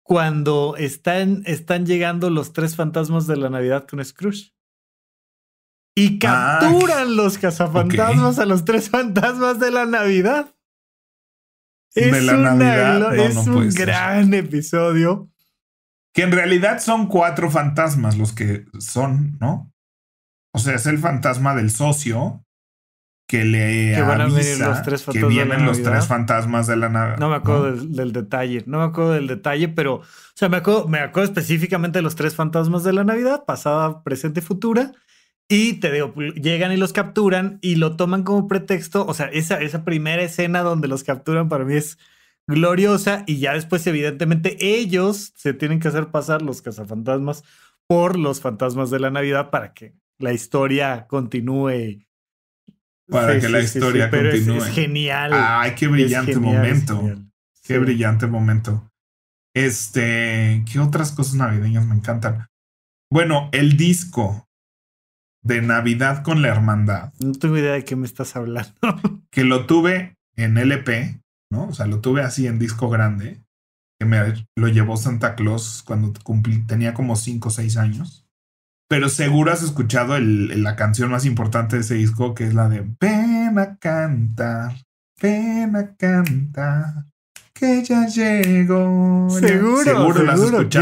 cuando están, están llegando los tres fantasmas de la Navidad con Scrooge. Y ah. capturan los cazafantasmas a los tres fantasmas de la Navidad. Es es un gran episodio. Que en realidad son cuatro fantasmas los que son, ¿no? O sea, es el fantasma del socio que le que van a los tres que vienen los tres fantasmas de la Navidad. No me acuerdo Del, detalle, no me acuerdo del detalle, pero, o sea, me acuerdo, me acuerdo específicamente de los tres fantasmas de la Navidad, pasada, presente y futura. Y te digo, llegan y los capturan y lo toman como pretexto. O sea, esa, esa primera escena donde los capturan para mí es gloriosa y ya después evidentemente ellos se tienen que hacer pasar los cazafantasmas por los fantasmas de la Navidad para que la historia continúe. Para que la historia continúe. Es, genial. Ay, qué brillante momento. Qué brillante momento. Este, ¿qué otras cosas navideñas me encantan? Bueno, el disco de Navidad con la Hermandad. No tengo idea de qué me estás hablando. que lo tuve en LP, ¿no? O sea, lo tuve así en disco grande, que me lo llevó Santa Claus cuando tenía como 5 o 6 años. Pero seguro has escuchado la canción más importante de ese disco, que es la de Ven a cantar, ven a cantar, que ya llegó. Seguro, seguro, seguro. La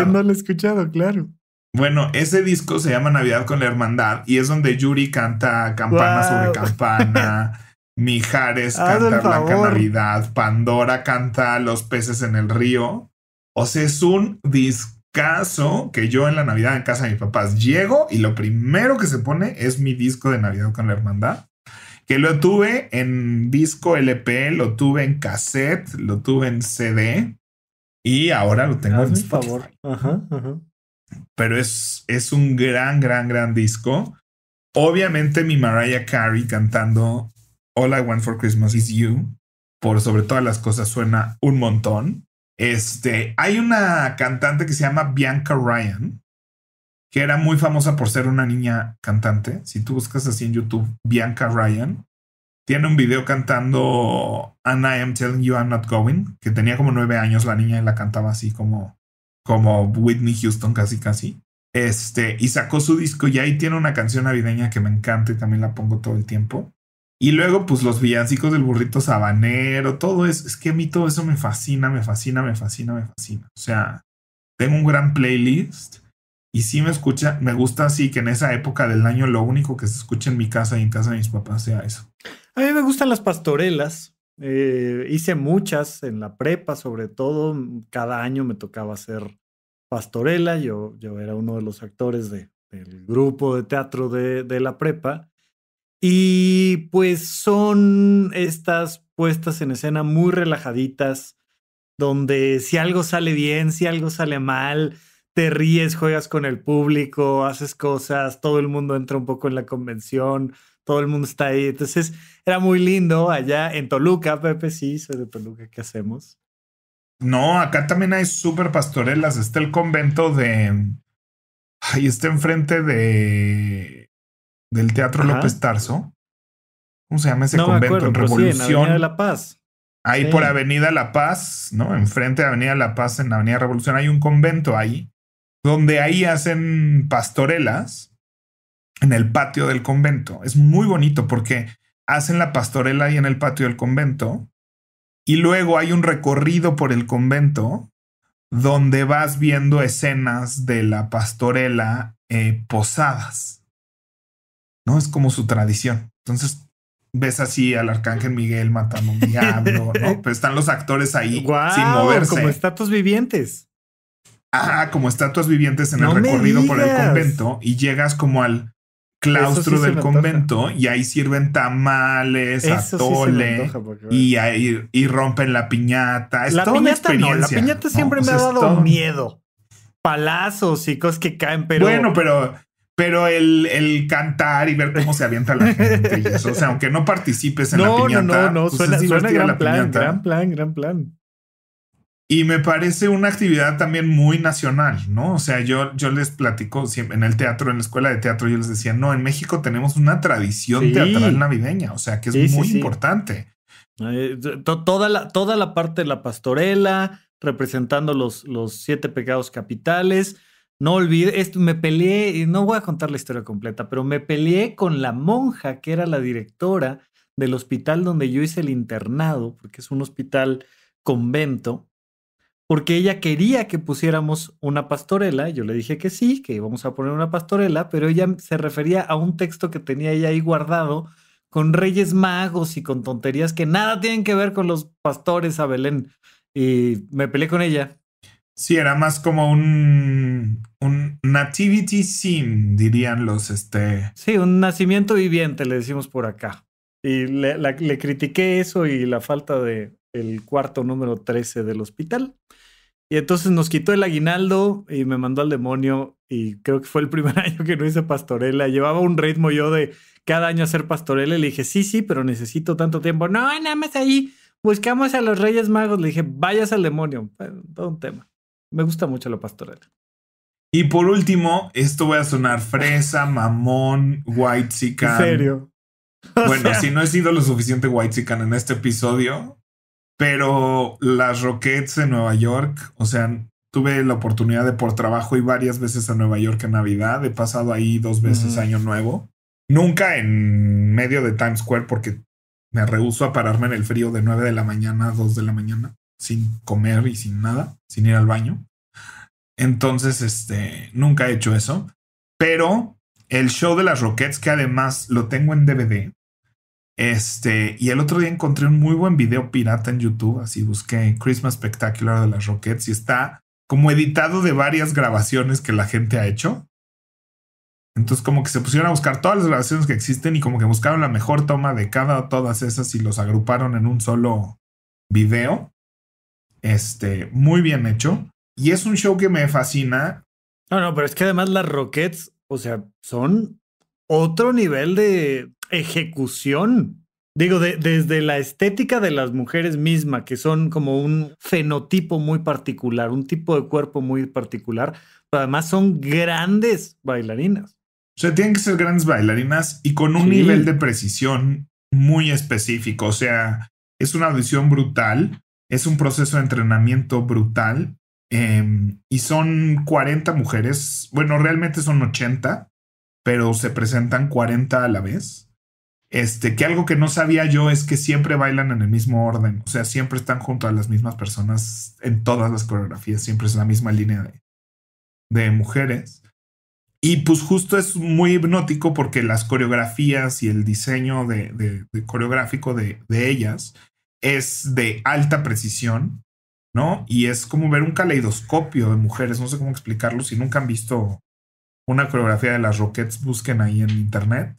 no lo he escuchado? Claro. Bueno, ese disco se llama Navidad con la Hermandad y es donde Yuri canta campana sobre campana. Mijares canta la Navidad, Pandora canta Los peces en el río. O sea, es un discazo que yo en la Navidad en casa de mis papás llego y lo primero que se pone es mi disco de Navidad con la Hermandad. Que lo tuve en disco LP, lo tuve en cassette, lo tuve en CD y ahora lo tengo en favor. Ajá, ajá pero es, es un gran, gran, gran disco. Obviamente mi Mariah Carey cantando All I Want for Christmas is You, por sobre todas las cosas, suena un montón. Este, hay una cantante que se llama Bianca Ryan, que era muy famosa por ser una niña cantante. Si tú buscas así en YouTube, Bianca Ryan, tiene un video cantando And I Am Telling You I'm Not Going, que tenía como nueve años la niña y la cantaba así como como Whitney Houston casi casi. Este, y sacó su disco y ahí tiene una canción navideña que me encanta y también la pongo todo el tiempo. Y luego, pues los villancicos del burrito sabanero, todo eso. Es que a mí todo eso me fascina, me fascina, me fascina, me fascina. O sea, tengo un gran playlist y sí me escucha, me gusta así que en esa época del año lo único que se escucha en mi casa y en casa de mis papás sea eso. A mí me gustan las pastorelas. Eh, hice muchas en la prepa, sobre todo. Mm, cada año me tocaba ser pastorela. Yo, yo era uno de los actores de, del grupo de teatro de, de la prepa. Y pues son estas puestas en escena muy relajaditas, donde si algo sale bien, si algo sale mal, te ríes, juegas con el público, haces cosas, todo el mundo entra un poco en la convención todo el mundo está ahí. Entonces era muy lindo allá en Toluca, Pepe, sí, soy de Toluca, ¿qué hacemos? No, acá también hay súper pastorelas. Está el convento de... Ahí está enfrente de... del Teatro López Tarso. ¿Cómo se llama ese convento? en Revolución. en Avenida la Paz. Ahí por Avenida La Paz, ¿no? Enfrente de Avenida La Paz, en Avenida Revolución, hay un convento ahí, donde ahí hacen pastorelas en el patio del convento. Es muy bonito porque hacen la pastorela ahí en el patio del convento y luego hay un recorrido por el convento donde vas viendo escenas de la pastorela eh, posadas. No es como su tradición. Entonces ves así al arcángel Miguel matando un diablo, ¿no? Pero pues están los actores ahí sin moverse. Como estatuas vivientes. Ah, como estatuas vivientes en el recorrido por el convento y llegas como al claustro del convento y ahí sirven tamales, atole y, ahí, y rompen la piñata. la piñata no, la piñata siempre pues me ha dado miedo. Palazos y cosas que caen, pero. Bueno, pero. Pero el, cantar y ver cómo se avienta la gente. O sea, aunque no participes en la piñata. No, no, no, pues, suena, suena gran plan, gran plan, gran plan. Y me parece una actividad también muy nacional, ¿no? O sea, yo, yo les platico siempre en el teatro, en la escuela de teatro, yo les decía, no, en México tenemos una tradición teatral navideña, o sea, que es muy importante. Eh, toda, la, toda la parte de la pastorela, representando los, los siete pecados capitales. No olvide, esto me peleé, y no voy a contar la historia completa, pero me peleé con la monja que era la directora del hospital donde yo hice el internado, porque es un hospital convento porque ella quería que pusiéramos una pastorela. Yo le dije que sí, que íbamos a poner una pastorela, pero ella se refería a un texto que tenía ella ahí guardado con reyes magos y con tonterías que nada tienen que ver con los pastores a Belén. Y me peleé con ella. Sí, era más como un, un nativity scene, dirían los este. Sí, un nacimiento viviente, le decimos por acá. Y le, critiqué eso y la falta de, el cuarto número 13 del hospital. Y entonces nos quitó el aguinaldo y me mandó al demonio. Y creo que fue el primer año que no hice pastorela. Llevaba un ritmo yo de cada año hacer pastorela. Y le dije, sí, sí, pero necesito tanto tiempo. No, nada más ahí. Buscamos a los Reyes Magos. Le dije, vayas al demonio. Todo un tema. Me gusta mucho la pastorela. Y por último, esto voy a sonar fresa, mamón, white sican. ¿En serio? bueno, si no he sido lo suficiente white sican en este episodio, pero las Rockets de Nueva York, o sea, tuve la oportunidad de por trabajo y varias veces a Nueva York en Navidad. He pasado ahí dos veces Año Nuevo. Nunca en medio de Times Square porque me rehuso a pararme en el frío de 9 de la mañana a 2 de la mañana sin comer y sin nada, sin ir al baño. Entonces, este, nunca he hecho eso. Pero el show de las Rockets, que además lo tengo en DVD, este, y el otro día encontré un muy buen video pirata en YouTube, así busqué Christmas Spectacular de las Rockets y está como editado de varias grabaciones que la gente ha hecho. Entonces como que se pusieron a buscar todas las grabaciones que existen y como que buscaron la mejor toma de cada todas esas y los agruparon en un solo video. Este, muy bien hecho. Y es un show que me fascina. No, no, pero es que además las Rockets, o sea, son otro nivel de ejecución. Digo, desde la estética de las mujeres mismas, que son como un fenotipo muy particular, un tipo de cuerpo muy particular, pero además son grandes bailarinas. O sea, tienen que ser grandes bailarinas y con un nivel de precisión muy específico. O sea, es una audición brutal, es un proceso de entrenamiento brutal. Em, y son 40 mujeres, bueno, realmente son 80, pero se presentan 40 a la vez. Este, que algo que no sabía yo es que siempre bailan en el mismo orden, o sea, siempre están junto a las mismas personas en todas las coreografías, siempre es la misma línea de, mujeres. Y pues justo es muy hipnótico porque las coreografías y el diseño de, coreográfico de, de ellas es de alta precisión, ¿no? Y es como ver un caleidoscopio de mujeres, no sé cómo explicarlo si nunca han visto una coreografía de las Rockets, busquen ahí en internet.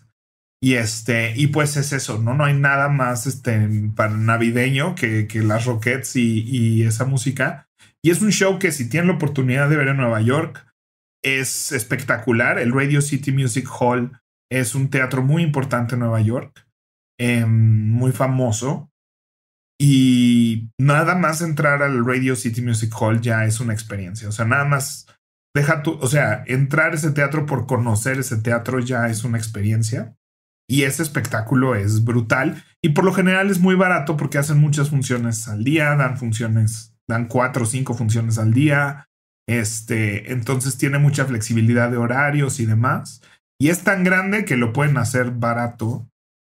Y este, y pues es eso, ¿no? No hay nada más este, para navideño que, que las Rockets y, esa música. Y es un show que si tienen la oportunidad de ver en Nueva York, es espectacular. El Radio City Music Hall es un teatro muy importante en Nueva York, em, muy famoso. Y nada más entrar al Radio City Music Hall ya es una experiencia. O sea, nada más deja tu, o sea, entrar a ese teatro por conocer ese teatro ya es una experiencia. Y ese espectáculo es brutal y por lo general es muy barato porque hacen muchas funciones al día, dan funciones, dan cuatro o cinco funciones al día. Este, entonces tiene mucha flexibilidad de horarios y demás. Y es tan grande que lo pueden hacer barato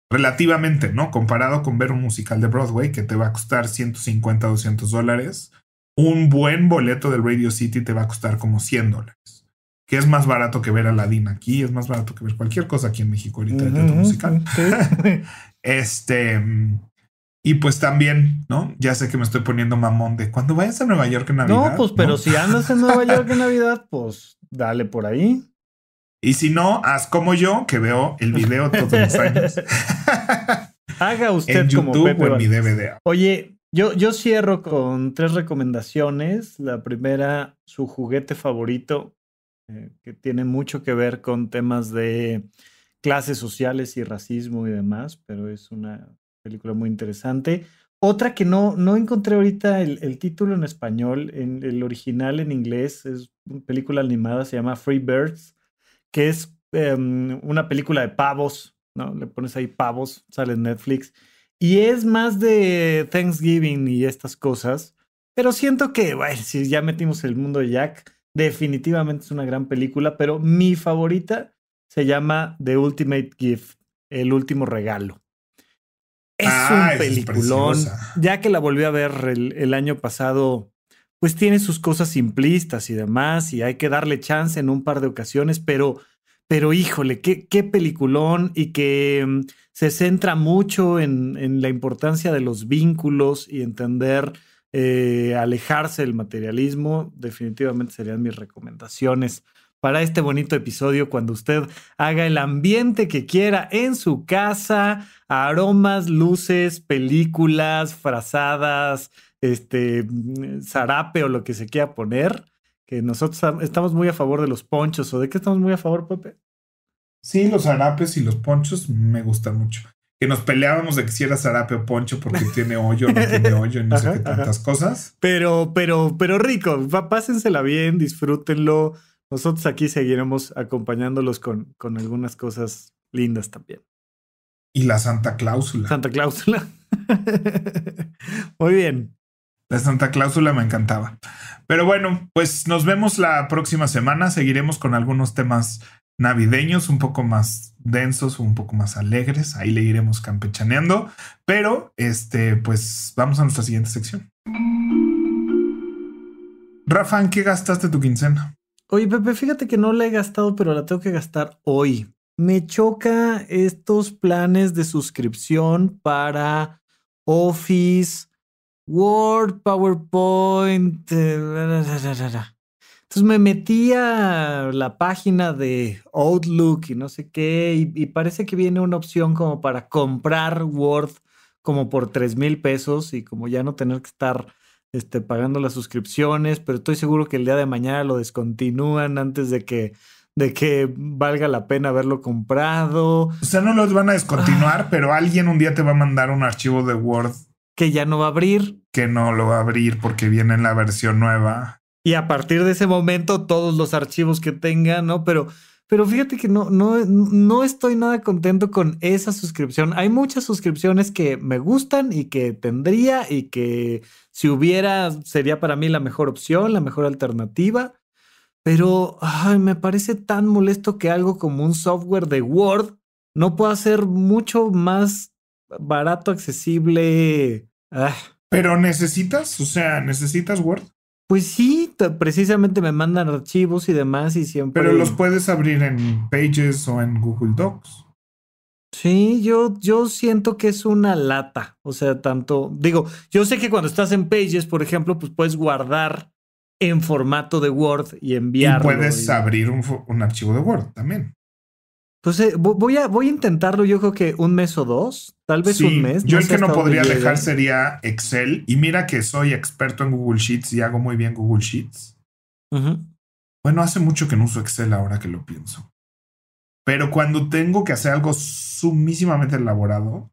relativamente, ¿no? Comparado con ver un musical de Broadway que te va a costar 150, 200 dólares un buen boleto del Radio City te va a costar como 100 dólares, que es más barato que ver a Ladina aquí, es más barato que ver cualquier cosa aquí en México ahorita musical. este, y pues también, ¿no? Ya sé que me estoy poniendo mamón de cuando vayas a Nueva York en Navidad. No, pues, pero si andas en Nueva York en Navidad, pues dale por ahí. Y si no, haz como yo, que veo el video todos los años. Haga usted YouTube como en mi DVD. Oye, yo, cierro con tres recomendaciones. La primera, su juguete favorito, eh, que tiene mucho que ver con temas de clases sociales y racismo y demás, pero es una película muy interesante. Otra que no, no encontré ahorita el, título en español, en el original en inglés, es una película animada, se llama Free Birds, que es em, una película de pavos, ¿no? Le pones ahí pavos, sale en Netflix y es más de Thanksgiving y estas cosas. Pero siento que, bueno, si ya metimos el mundo de Jack, definitivamente es una gran película. Pero mi favorita se llama The Ultimate Gift, el último regalo. Es ah, un peliculón. ya que la volví a ver el, año pasado, pues tiene sus cosas simplistas y demás, y hay que darle chance en un par de ocasiones, pero pero híjole, qué, peliculón y que mm, se centra mucho en, la importancia de los vínculos y entender, eh, alejarse del materialismo. Definitivamente serían mis recomendaciones para este bonito episodio cuando usted haga el ambiente que quiera en su casa, aromas, luces, películas, frazadas, este mm, zarape o lo que se quiera poner que nosotros estamos muy a favor de los ponchos o de qué estamos muy a favor, Pepe. Sí, los zarapes y los ponchos me gustan mucho. Que nos peleábamos de que si era zarape o poncho porque tiene hoyo, no tiene hoyo y no sé qué tantas cosas. Pero, pero, pero rico, pásensela bien, disfrútenlo. Nosotros aquí seguiremos acompañándolos con, con algunas cosas lindas también. Y la Santa Cláusula. Santa Cláusula. Muy bien. La Santa Cláusula me encantaba. Pero bueno, pues nos vemos la próxima semana. Seguiremos con algunos temas navideños, un poco más densos, un poco más alegres. Ahí le iremos campechaneando. Pero, este, pues vamos a nuestra siguiente sección. Rafa, ¿en qué gastaste tu quincena? Oye, Pepe, fíjate que no la he gastado, pero la tengo que gastar hoy. Me choca estos planes de suscripción para Office, Word, PowerPoint. Eh, Entonces me metía la página de Outlook y no sé qué, y, parece que viene una opción como para comprar Word como por 3 mil pesos y como ya no tener que estar este, pagando las suscripciones, pero estoy seguro que el día de mañana lo descontinúan antes de que de que valga la pena haberlo comprado. O sea, no los van a descontinuar, ah. pero alguien un día te va a mandar un archivo de Word que ya no va a abrir. Que no lo va a abrir porque viene en la versión nueva. Y a partir de ese momento todos los archivos que tenga, ¿no? Pero, pero fíjate que no, no, estoy nada contento con esa suscripción. Hay muchas suscripciones que me gustan y que tendría y que si hubiera sería para mí la mejor opción, la mejor alternativa. Pero me parece tan molesto que algo como un software de Word no pueda ser mucho más barato, accesible. Ah. Pero necesitas, o sea, necesitas Word. Pues sí, precisamente me mandan archivos y demás y siempre. Pero los puedes abrir en Pages o en Google Docs. Sí, yo, yo siento que es una lata. O sea, tanto. Digo, yo sé que cuando estás en Pages, por ejemplo, pues puedes guardar en formato de Word y enviarlo. Y puedes abrir un, archivo de Word también. Entonces, voy a, voy a intentarlo, yo creo que un mes o dos, tal vez un mes. yo el que no podría dejar sería Excel. Y mira que soy experto en Google Sheets y hago muy bien Google Sheets. Bueno, hace mucho que no uso Excel ahora que lo pienso. Pero cuando tengo que hacer algo sumísimamente elaborado,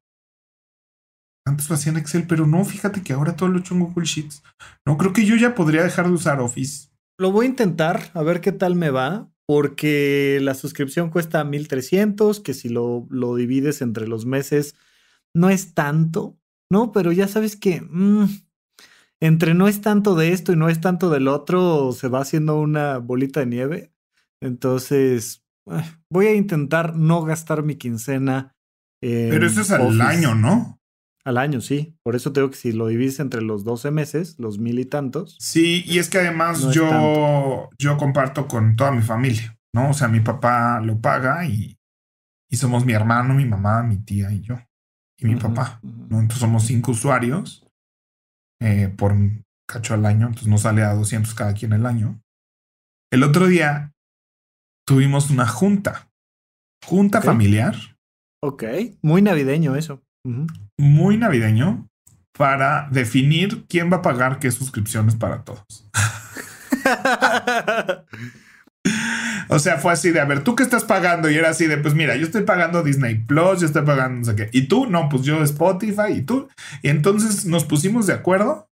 antes lo hacía en Excel, pero no, fíjate que ahora todo lo he hecho en Google Sheets. No, creo que yo ya podría dejar de usar Office. Lo voy a intentar, a ver qué tal me va porque la suscripción cuesta 1300, que si lo, lo, divides entre los meses, no es tanto, ¿no? Pero ya sabes que mm, entre no es tanto de esto y no es tanto del otro, se va haciendo una bolita de nieve. Entonces, ah, voy a intentar no gastar mi quincena. Pero eso es al año, ¿no? Al año, sí. Por eso tengo que si lo divides entre los 12 meses, los mil y tantos. Sí, y es que además yo, yo comparto con toda mi familia, ¿no? O sea, mi papá lo paga y, somos mi hermano, mi mamá, mi tía y yo. Y mi papá, ¿no? Entonces somos cinco usuarios eh, por cacho al año, entonces no sale a 200 cada quien el año. El otro día tuvimos una junta, junta familiar. Ok, muy navideño eso muy navideño para definir quién va a pagar qué suscripciones para todos. o sea, fue así de, a ver, ¿tú qué estás pagando? Y era así de, pues mira, yo estoy pagando Disney Plus, yo estoy pagando no sé qué. Y tú, no, pues yo Spotify y tú. Y entonces nos pusimos de acuerdo.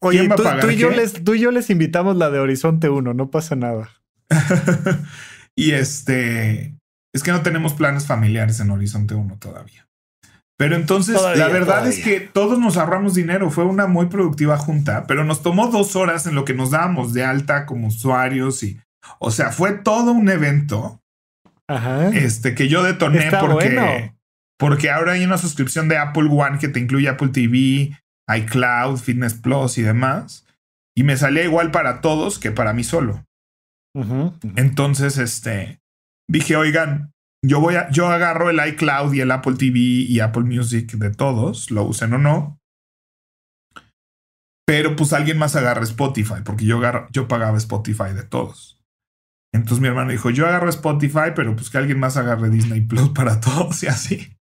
Oye, y yo les, tú y yo les invitamos la de Horizonte 1, no pasa nada. y este, es que no tenemos planes familiares en Horizonte 1 todavía. Pero entonces, la verdad es que todos nos ahorramos dinero. Fue una muy productiva junta, pero nos tomó dos horas en lo que nos dábamos de alta como usuarios y, o sea, fue todo un evento. Este que yo detoné porque, porque ahora hay una suscripción de Apple One que te incluye Apple TV, iCloud, Fitness Plus y demás. Y me salía igual para todos que para mí solo. Entonces, este, dije, oigan, yo voy a, yo agarro el iCloud y el Apple TV y Apple Music de todos, lo usen o no. Pero pues alguien más agarra Spotify, porque yo, yo pagaba Spotify de todos. Entonces mi hermano dijo, yo agarro Spotify, pero pues que alguien más agarre Disney Plus para todos y así.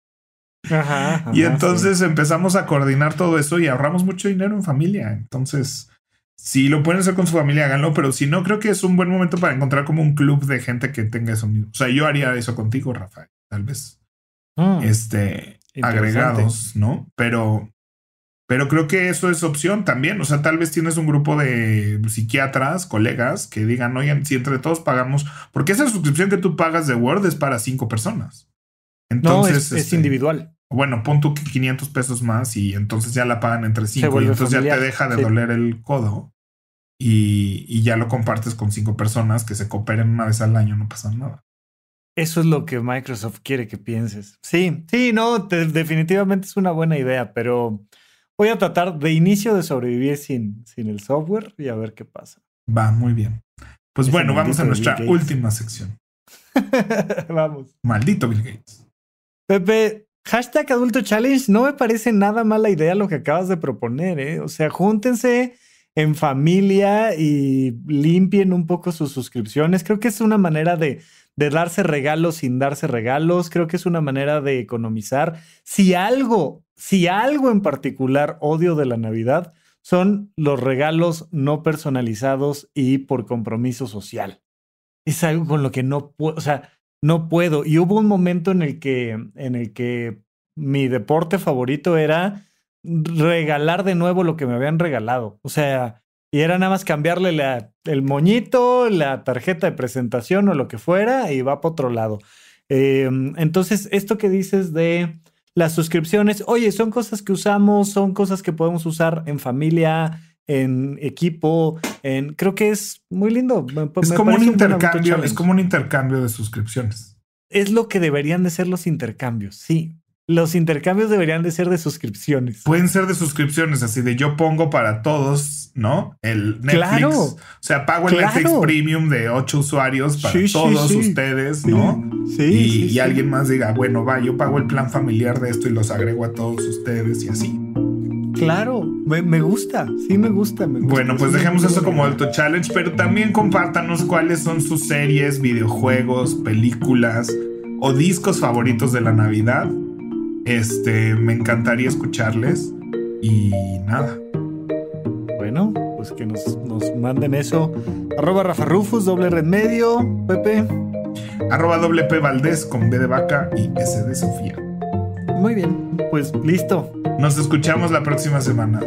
y entonces empezamos a coordinar todo eso y ahorramos mucho dinero en familia. Entonces, si lo pueden hacer con su familia, háganlo, pero si no, creo que es un buen momento para encontrar como un club de gente que tenga eso mismo. O sea, yo haría eso contigo, Rafael, tal vez. Ah, este, agregados, ¿no? Pero, pero creo que eso es opción también. O sea, tal vez tienes un grupo de psiquiatras, colegas, que digan, oye, si entre todos pagamos, porque esa suscripción que tú pagas de Word es para cinco personas. Entonces, es este, individual bueno, pon tu 500 pesos más y entonces ya la pagan entre 5 y entonces ya te deja de doler el codo y, ya lo compartes con cinco personas que se cooperen una vez al año, no pasa nada. Eso es lo que Microsoft quiere que pienses. Sí, sí, no, definitivamente es una buena idea, pero voy a tratar de inicio de sobrevivir sin, sin el software y a ver qué pasa. Va, muy bien. Pues bueno, vamos a nuestra última sección. vamos. Maldito Bill Gates. Pepe, Hashtag Adulto Challenge, no me parece nada mala idea lo que acabas de proponer, ¿eh? O sea, júntense en familia y limpien un poco sus suscripciones. Creo que es una manera de, de, darse regalos sin darse regalos. Creo que es una manera de economizar. Si algo, si algo en particular odio de la Navidad, son los regalos no personalizados y por compromiso social. Es algo con lo que no puedo, o sea, no puedo. Y hubo un momento en el que, en el que mi deporte favorito era regalar de nuevo lo que me habían regalado. O sea, y era nada más cambiarle el moñito, la tarjeta de presentación o lo que fuera y va para otro lado. Em, entonces, esto que dices de las suscripciones, oye, son cosas que usamos, son cosas que podemos usar en familia, en equipo, en creo que es muy lindo. es como un intercambio, es como un intercambio de suscripciones. Es lo que deberían de ser los intercambios, sí. Los intercambios deberían de ser de suscripciones. Pueden ser de suscripciones, así de yo pongo para todos, ¿no? El Netflix. Claro, o sea, pago el Netflix Premium de ocho usuarios para todos ustedes, ¿no? Sí. y alguien más diga, ah, bueno, va, yo pago el plan familiar de esto y los agrego a todos ustedes y así claro, me, gusta, sí me gusta, Bueno, pues dejemos eso como alto challenge, pero también compártanos cuáles son sus series, videojuegos, películas o discos favoritos de la Navidad. Este, me encantaría escucharles y nada. Bueno, pues que nos, manden eso. Arroba Rafa Rufus, doble red medio, Pepe. Arroba doble P Valdés con B de vaca y S de Sofía. Muy bien, pues listo. Nos escuchamos la próxima semana.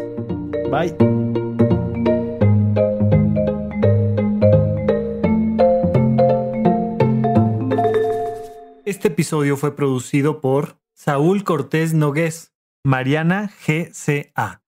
Bye. Este episodio fue producido por Saúl Cortés Nogués, Mariana GCA.